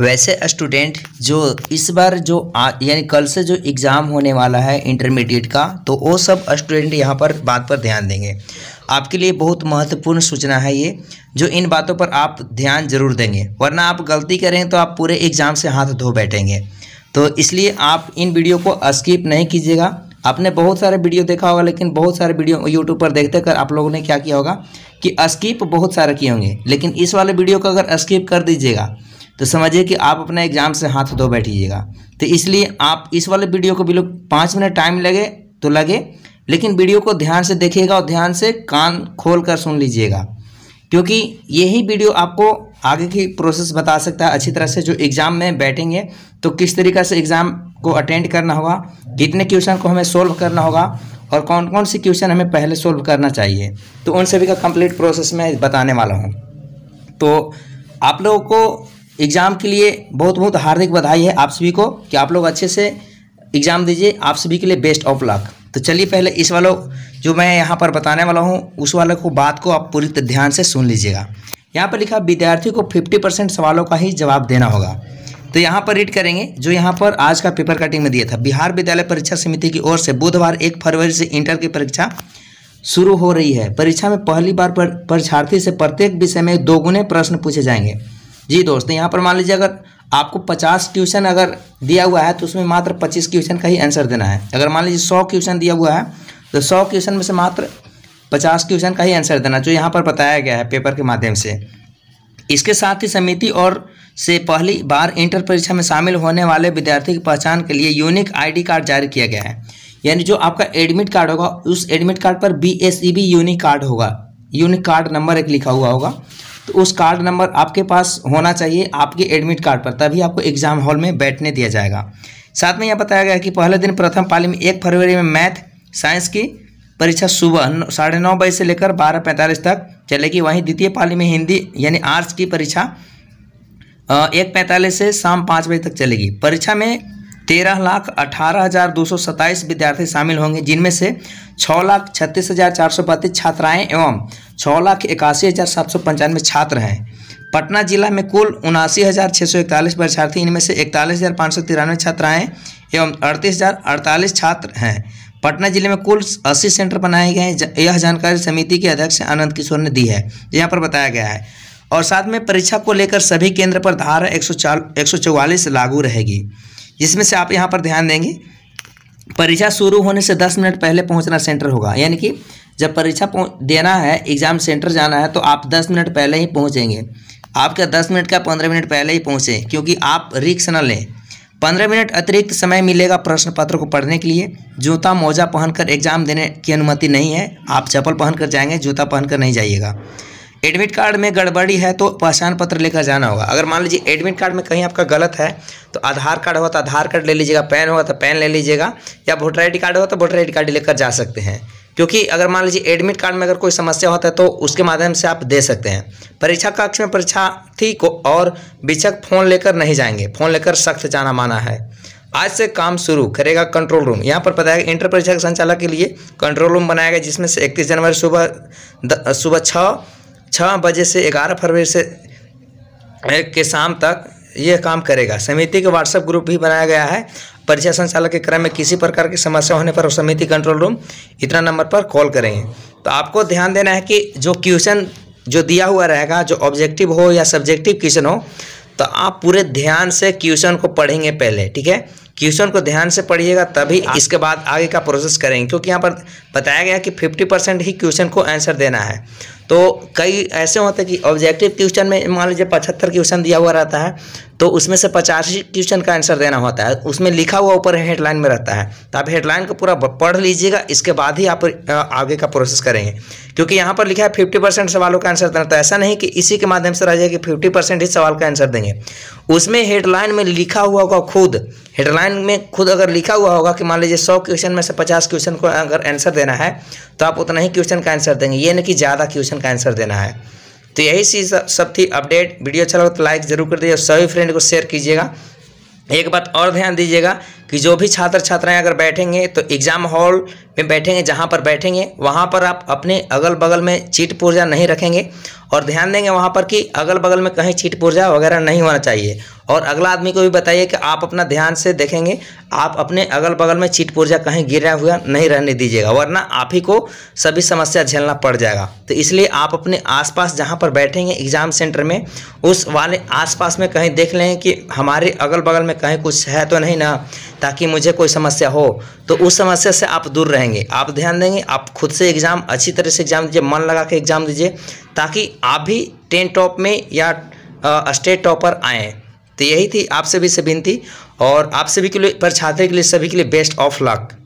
वैसे स्टूडेंट जो इस बार जो यानी कल से जो एग्ज़ाम होने वाला है इंटरमीडिएट का तो वो सब स्टूडेंट यहाँ पर बात पर ध्यान देंगे आपके लिए बहुत महत्वपूर्ण सूचना है ये जो इन बातों पर आप ध्यान जरूर देंगे वरना आप गलती करें तो आप पूरे एग्ज़ाम से हाथ धो बैठेंगे तो इसलिए आप इन वीडियो को स्किप नहीं कीजिएगा आपने बहुत सारे वीडियो देखा होगा लेकिन बहुत सारे वीडियो यूट्यूब पर देखते कर आप लोगों ने क्या किया होगा कि स्किप बहुत सारे किए होंगे लेकिन इस वाले वीडियो को अगर स्किप कर दीजिएगा तो समझिए कि आप अपने एग्ज़ाम से हाथ धो बैठिएगा तो इसलिए आप इस वाले वीडियो को भी लोग पाँच मिनट टाइम लगे तो लगे लेकिन वीडियो को ध्यान से देखिएगा और ध्यान से कान खोल कर सुन लीजिएगा क्योंकि यही वीडियो आपको आगे की प्रोसेस बता सकता है अच्छी तरह से जो एग्ज़ाम में बैठेंगे तो किस तरीके से एग्ज़ाम को अटेंड करना होगा कितने क्वेश्चन को हमें सोल्व करना होगा और कौन कौन सी क्वेश्चन हमें पहले सोल्व करना चाहिए तो उन सभी का कंप्लीट प्रोसेस मैं बताने वाला हूँ तो आप लोगों को एग्ज़ाम के लिए बहुत बहुत हार्दिक बधाई है आप सभी को कि आप लोग अच्छे से एग्ज़ाम दीजिए आप सभी के लिए बेस्ट ऑफ लक तो चलिए पहले इस वालों जो मैं यहाँ पर बताने वाला हूँ उस वाले को बात को आप पूरी ध्यान से सुन लीजिएगा यहाँ पर लिखा विद्यार्थी को फिफ्टी परसेंट सवालों का ही जवाब देना होगा तो यहाँ पर रीड करेंगे जो यहाँ पर आज का पेपर कटिंग में दिया था बिहार विद्यालय परीक्षा समिति की ओर से बुधवार एक फरवरी से इंटर की परीक्षा शुरू हो रही है परीक्षा में पहली बार परीक्षार्थी से प्रत्येक विषय में दोगुने प्रश्न पूछे जाएंगे जी दोस्तों यहाँ पर मान लीजिए अगर आपको पचास क्वेश्चन अगर दिया हुआ है तो उसमें मात्र पच्चीस क्वेश्चन का ही आंसर देना है अगर मान लीजिए सौ क्वेश्चन दिया हुआ है तो सौ क्वेश्चन में से मात्र पचास क्वेश्चन का ही आंसर देना जो यहाँ पर बताया गया है पेपर के माध्यम से इसके साथ ही समिति और से पहली बार इंटर परीक्षा में शामिल होने वाले विद्यार्थी की पहचान के लिए यूनिक आई कार्ड जारी किया गया है यानी जो आपका एडमिट कार्ड होगा उस एडमिट कार्ड पर B S E B unique card होगा यूनिक कार्ड नंबर एक लिखा हुआ होगा तो उस कार्ड नंबर आपके पास होना चाहिए आपके एडमिट कार्ड पर तभी आपको एग्ज़ाम हॉल में बैठने दिया जाएगा साथ में यह बताया गया कि पहले दिन प्रथम पाली में एक फरवरी में मैथ साइंस की परीक्षा सुबह साढ़े नौ बजे से लेकर बारह पैंतालीस तक चलेगी वहीं द्वितीय पाली में हिंदी यानी आर्ट्स की परीक्षा एक पैंतालीस से शाम पाँच बजे तक चलेगी परीक्षा में तेरह लाख अठारह हज़ार दो सौ सत्ताईस विद्यार्थी शामिल होंगे जिनमें से छः लाख छत्तीस हज़ार चार सौ बत्तीस छात्राएँ एवं छः लाख इक्यासी हज़ार सात सौ पंचानवे छात्र हैं पटना जिला में कुल उनासी हज़ार छः सौ इकतालीस परीक्षार्थी इनमें से इकतालीस हज़ार पाँच सौ तिरानवे छात्राएँ एवं अड़तीस हज़ार अड़तालीस छात्र हैं पटना जिले में कुल अस्सी सेंटर बनाए गए हैं यह जानकारी समिति के अध्यक्ष आनंद किशोर ने दी है यहाँ पर बताया गया है और साथ में परीक्षा को लेकर सभी केंद्र पर धारा एक सौ लागू रहेगी जिसमें से आप यहाँ पर ध्यान देंगे परीक्षा शुरू होने से दस मिनट पहले पहुँचना सेंटर होगा यानी कि जब परीक्षा देना है एग्ज़ाम सेंटर जाना है तो आप दस मिनट पहले ही पहुँचेंगे आपका दस मिनट का पंद्रह मिनट पहले ही पहुँचें क्योंकि आप रिक्स न लें पंद्रह मिनट अतिरिक्त समय मिलेगा प्रश्न पत्र को पढ़ने के लिए जूता मोजा पहनकर एग्जाम देने की अनुमति नहीं है आप चप्पल पहनकर जाएंगे जूता पहनकर नहीं जाइएगा एडमिट कार्ड में गड़बड़ी है तो पहचान पत्र लेकर जाना होगा अगर मान लीजिए एडमिट कार्ड में कहीं आपका गलत है तो आधार कार्ड होगा तो आधार कार्ड ले लीजिएगा पैन होगा तो पैन ले लीजिएगा या वोटर आई कार्ड होगा तो वोटर आई कार्ड लेकर जा सकते हैं क्योंकि अगर मान लीजिए एडमिट कार्ड में अगर कोई समस्या होता है तो उसके माध्यम से आप दे सकते हैं परीक्षा कक्ष में परीक्षार्थी को और बेचक फ़ोन लेकर नहीं जाएंगे फ़ोन लेकर सख्त जाना माना है आज से काम शुरू करेगा कंट्रोल रूम यहाँ पर बताया इंटर परीक्षा के संचालक के लिए कंट्रोल रूम बनाया गया जिसमें से इकतीस जनवरी सुबह सुबह छः छः बजे से ग्यारह फरवरी से के शाम तक यह काम करेगा समिति के व्हाट्सएप ग्रुप भी बनाया गया है परीक्षा संचालक के क्रम में किसी प्रकार की समस्या होने पर समिति कंट्रोल रूम इतना नंबर पर कॉल करेंगे तो आपको ध्यान देना है कि जो क्वेश्चन जो दिया हुआ रहेगा जो ऑब्जेक्टिव हो या सब्जेक्टिव क्वेश्चन हो तो आप पूरे ध्यान से क्वेश्चन को पढ़ेंगे पहले ठीक है क्वेश्चन को ध्यान से पढ़िएगा तभी हाँ। इसके बाद आगे का प्रोसेस करेंगे क्योंकि यहाँ पर बताया गया कि 50 परसेंट ही क्वेश्चन को आंसर देना है तो कई ऐसे होते हैं कि ऑब्जेक्टिव क्वेश्चन में मान लीजिए पचहत्तर क्वेश्चन दिया हुआ रहता है तो उसमें से पचासी क्वेश्चन का आंसर देना होता है उसमें लिखा हुआ ऊपर हेडलाइन में रहता है तो आप हेडलाइन को पूरा पढ़ लीजिएगा इसके बाद ही आप आगे का प्रोसेस करेंगे क्योंकि यहाँ पर लिखा है फिफ्टी परसेंट सवालों का आंसर देना तो ऐसा नहीं कि इसी के माध्यम से रह जाए कि फिफ्टी परसेंट ही सवाल का आंसर देंगे उसमें हेडलाइन में लिखा हुआ होगा खुद हेडलाइन में खुद अगर लिखा हुआ होगा कि मान लीजिए सौ क्वेश्चन में से पचास क्वेश्चन को अगर आंसर देना है तो आप उतना ही क्वेश्चन का आंसर देंगे ये नहीं कि ज़्यादा क्वेश्चन का आंसर देना है तो यही सी सब थी अपडेट वीडियो अच्छा लगा तो लाइक जरूर कर दीजिए और सभी फ्रेंड को शेयर कीजिएगा एक बात और ध्यान दीजिएगा कि जो भी छात्र छात्राएं अगर बैठेंगे तो एग्ज़ाम हॉल में बैठेंगे जहां पर बैठेंगे वहां पर आप अपने अगल बगल में चीट पुर्जा नहीं रखेंगे और ध्यान देंगे वहां पर कि अगल बगल में कहीं चीट पुर्जा वगैरह नहीं होना चाहिए और अगला आदमी को भी बताइए कि आप अपना ध्यान से देखेंगे आप अपने अगल बगल में चीट पुर्जा कहीं गिरा हुआ नहीं रहने दीजिएगा वरना आप ही को सभी समस्या झेलना पड़ जाएगा तो इसलिए आप अपने आसपास जहाँ पर बैठेंगे एग्ज़ाम सेंटर में उस वाले आसपास में कहीं देख लें कि हमारे अगल बगल में कहीं कुछ है तो नहीं ना ताकि मुझे कोई समस्या हो तो उस समस्या से आप दूर रहेंगे आप ध्यान देंगे आप खुद से एग्ज़ाम अच्छी तरह से एग्ज़ाम दीजिए मन लगा के एग्ज़ाम दीजिए ताकि आप भी टेन टॉप में या स्टेट टॉपर आएँ तो यही थी आप सभी से विनती और आप सभी के लिए पर छात्र के लिए सभी के लिए बेस्ट ऑफ लक